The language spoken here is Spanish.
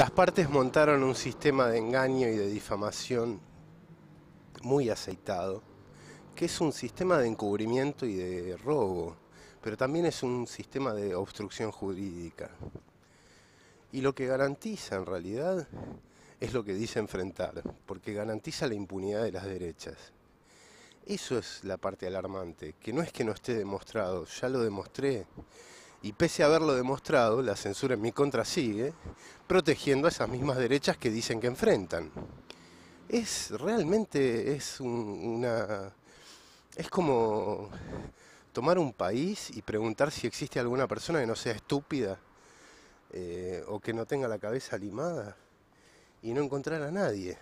Las partes montaron un sistema de engaño y de difamación muy aceitado, que es un sistema de encubrimiento y de robo, pero también es un sistema de obstrucción jurídica. Y lo que garantiza en realidad es lo que dice enfrentar, porque garantiza la impunidad de las derechas. Eso es la parte alarmante, que no es que no esté demostrado, ya lo demostré y pese a haberlo demostrado, la censura en mi contra sigue, protegiendo a esas mismas derechas que dicen que enfrentan. Es realmente, es una... Es como tomar un país y preguntar si existe alguna persona que no sea estúpida eh, o que no tenga la cabeza limada y no encontrar a nadie.